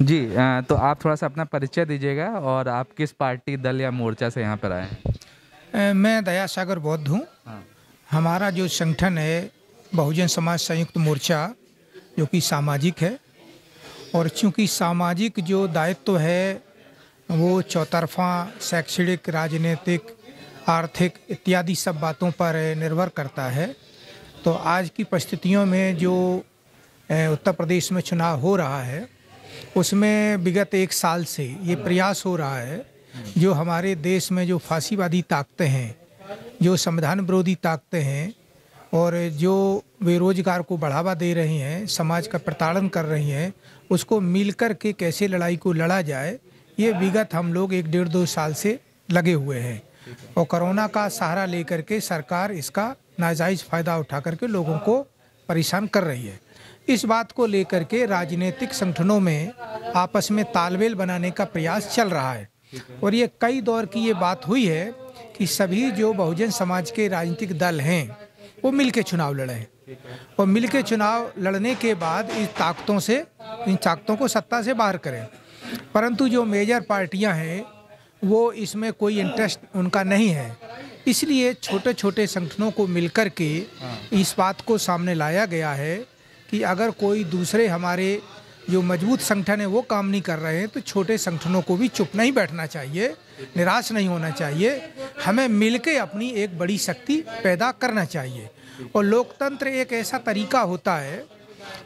जी तो आप थोड़ा सा अपना परिचय दीजिएगा और आप किस पार्टी दल या मोर्चा से यहाँ पर आए मैं दया सागर बौद्ध हूँ हाँ। हमारा जो संगठन है बहुजन समाज संयुक्त मोर्चा जो कि सामाजिक है और चूंकि सामाजिक जो दायित्व तो है वो चौतरफा शैक्षणिक राजनीतिक आर्थिक इत्यादि सब बातों पर निर्भर करता है तो आज की परिस्थितियों में जो उत्तर प्रदेश में चुनाव हो रहा है उसमें विगत एक साल से ये प्रयास हो रहा है जो हमारे देश में जो फांसीवादी ताकते हैं जो संविधान विरोधी ताकते हैं और जो बेरोजगार को बढ़ावा दे रही हैं समाज का प्रताड़न कर रही हैं उसको मिलकर के कैसे लड़ाई को लड़ा जाए ये विगत हम लोग एक डेढ़ दो साल से लगे हुए हैं और कोरोना का सहारा लेकर के सरकार इसका नाजायज़ फ़ायदा उठा करके लोगों को परेशान कर रही है इस बात को लेकर के राजनीतिक संगठनों में आपस में तालमेल बनाने का प्रयास चल रहा है और ये कई दौर की ये बात हुई है कि सभी जो बहुजन समाज के राजनीतिक दल हैं वो मिलके चुनाव लड़ें और मिलके चुनाव लड़ने के बाद इन ताकतों से इन ताकतों को सत्ता से बाहर करें परंतु जो मेजर पार्टियां हैं वो इसमें कोई इंटरेस्ट उनका नहीं है इसलिए छोटे छोटे संगठनों को मिलकर के हाँ। इस बात को सामने लाया गया है कि अगर कोई दूसरे हमारे जो मजबूत संगठन है वो काम नहीं कर रहे हैं तो छोटे संगठनों को भी चुप नहीं बैठना चाहिए निराश नहीं होना चाहिए हमें मिलके अपनी एक बड़ी शक्ति पैदा करना चाहिए और लोकतंत्र एक ऐसा तरीका होता है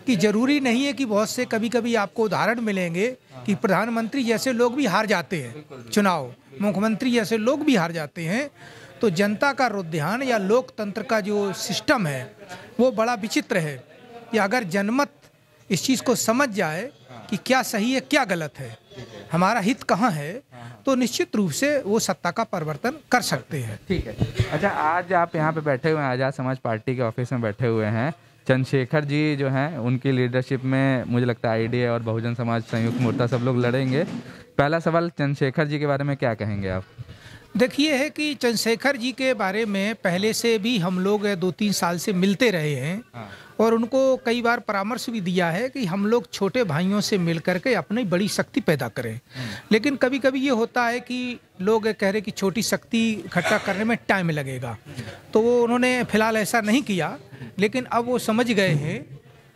कि जरूरी नहीं है कि बहुत से कभी कभी आपको उदाहरण मिलेंगे कि प्रधानमंत्री जैसे लोग भी हार जाते हैं चुनाव मुख्यमंत्री जैसे लोग भी हार जाते हैं तो जनता का रुझान या लोकतंत्र का जो सिस्टम है वो बड़ा विचित्र है या अगर जनमत इस चीज़ को समझ जाए कि क्या सही है क्या गलत है हमारा हित कहाँ है तो निश्चित रूप से वो सत्ता का परिवर्तन कर सकते हैं ठीक है अच्छा आज आप यहाँ पे बैठे हुए हैं आज़ाद समाज पार्टी के ऑफिस में बैठे हुए हैं चंद्रशेखर जी जो हैं उनकी लीडरशिप में मुझे लगता है आईडी और बहुजन समाज संयुक्त मोर्चा सब लोग लड़ेंगे पहला सवाल चंद्रशेखर जी के बारे में क्या कहेंगे आप देखिए है कि चंद्रशेखर जी के बारे में पहले से भी हम लोग दो तीन साल से मिलते रहे हैं हाँ। और उनको कई बार परामर्श भी दिया है कि हम लोग छोटे भाइयों से मिल करके अपनी बड़ी शक्ति पैदा करें लेकिन कभी कभी ये होता है कि लोग कह रहे कि छोटी शक्ति इकट्ठा करने में टाइम लगेगा तो वो उन्होंने फिलहाल ऐसा नहीं किया लेकिन अब वो समझ गए हैं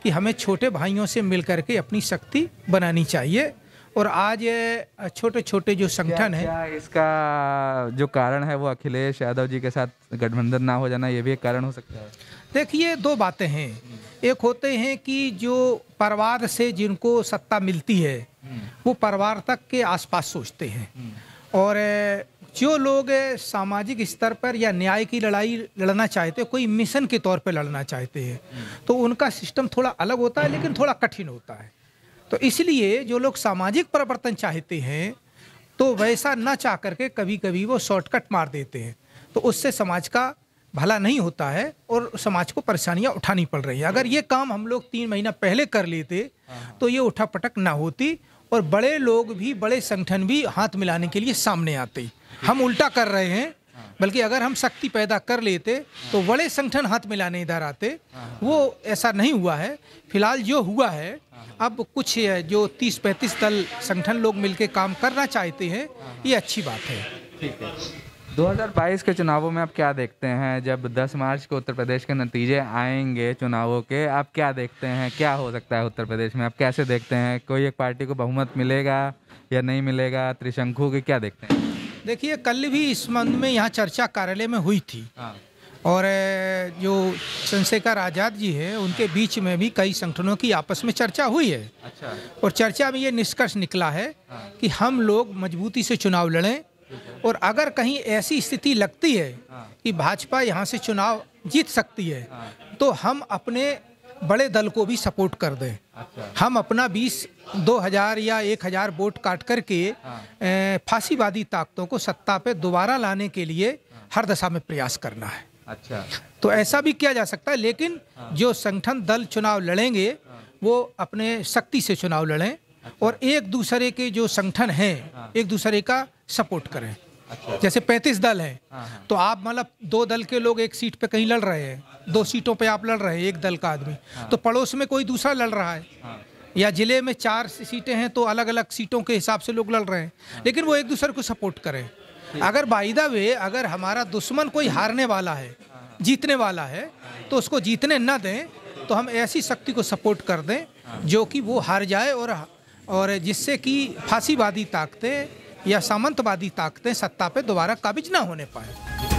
कि हमें छोटे भाइयों से मिल करके अपनी शक्ति बनानी चाहिए और आज छोटे छोटे जो संगठन है इसका जो कारण है वो अखिलेश यादव जी के साथ गठबंधन ना हो जाना ये भी एक कारण हो सकता है देखिए दो बातें हैं एक होते हैं कि जो परिवार से जिनको सत्ता मिलती है वो परिवार तक के आसपास सोचते हैं और जो लोग सामाजिक स्तर पर या न्याय की लड़ाई लड़ना चाहते हैं कोई मिशन के तौर पर लड़ना चाहते हैं तो उनका सिस्टम थोड़ा अलग होता है लेकिन थोड़ा कठिन होता है तो इसलिए जो लोग सामाजिक परिवर्तन चाहते हैं तो वैसा ना चाह करके कभी कभी वो शॉर्टकट मार देते हैं तो उससे समाज का भला नहीं होता है और समाज को परेशानियां उठानी पड़ रही है अगर ये काम हम लोग तीन महीना पहले कर लेते हाँ। तो ये उठा पटक ना होती और बड़े लोग भी बड़े संगठन भी हाथ मिलाने के लिए सामने आते हम उल्टा कर रहे हैं बल्कि अगर हम शक्ति पैदा कर लेते तो बड़े संगठन हाथ मिलाने इधर आते वो ऐसा नहीं हुआ है फिलहाल जो हुआ है अब कुछ जो तीस पैंतीस दल संगठन लोग मिलकर काम करना चाहते हैं ये अच्छी बात है ठीक है 2022 के चुनावों में आप क्या देखते हैं जब 10 मार्च को उत्तर प्रदेश के नतीजे आएंगे चुनावों के आप क्या देखते हैं क्या हो सकता है उत्तर प्रदेश में आप कैसे देखते हैं कोई एक पार्टी को बहुमत मिलेगा या नहीं मिलेगा त्रिशंकु के क्या देखते हैं देखिए कल भी इस संबंध में यहाँ चर्चा कार्यालय में हुई थी हाँ। और जो चंद्रशेखर आज़ाद जी है उनके बीच में भी कई संगठनों की आपस में चर्चा हुई है अच्छा। और चर्चा में ये निष्कर्ष निकला है हाँ। कि हम लोग मजबूती से चुनाव लड़ें और अगर कहीं ऐसी स्थिति लगती है हाँ। कि भाजपा यहाँ से चुनाव जीत सकती है तो हम अपने बड़े दल को भी सपोर्ट कर दें अच्छा। हम अपना 20 2000 या 1000 वोट काट करके हाँ। फांसीवादी ताकतों को सत्ता पे दोबारा लाने के लिए हाँ। हर दशा में प्रयास करना है अच्छा तो ऐसा भी किया जा सकता है लेकिन हाँ। जो संगठन दल चुनाव लड़ेंगे वो अपने शक्ति से चुनाव लड़ें अच्छा। और एक दूसरे के जो संगठन हैं एक दूसरे का सपोर्ट करें अच्छा। जैसे पैंतीस दल हैं तो आप मतलब दो दल के लोग एक सीट पे कहीं लड़ रहे हैं दो सीटों पे आप लड़ रहे हैं एक दल का आदमी हाँ। तो पड़ोस में कोई दूसरा लड़ रहा है हाँ। या जिले में चार सीटें हैं तो अलग अलग सीटों के हिसाब से लोग लड़ रहे हैं हाँ। लेकिन वो एक दूसरे को सपोर्ट करें अगर बाईदा वे अगर हमारा दुश्मन कोई हारने वाला है हाँ। जीतने वाला है तो उसको जीतने ना दें तो हम ऐसी शक्ति को सपोर्ट कर दें हाँ। जो कि वो हार जाए और और जिससे कि फांसीवादी ताकतें या सामंतवादी ताकतें सत्ता पे दोबारा काबिज ना होने पाए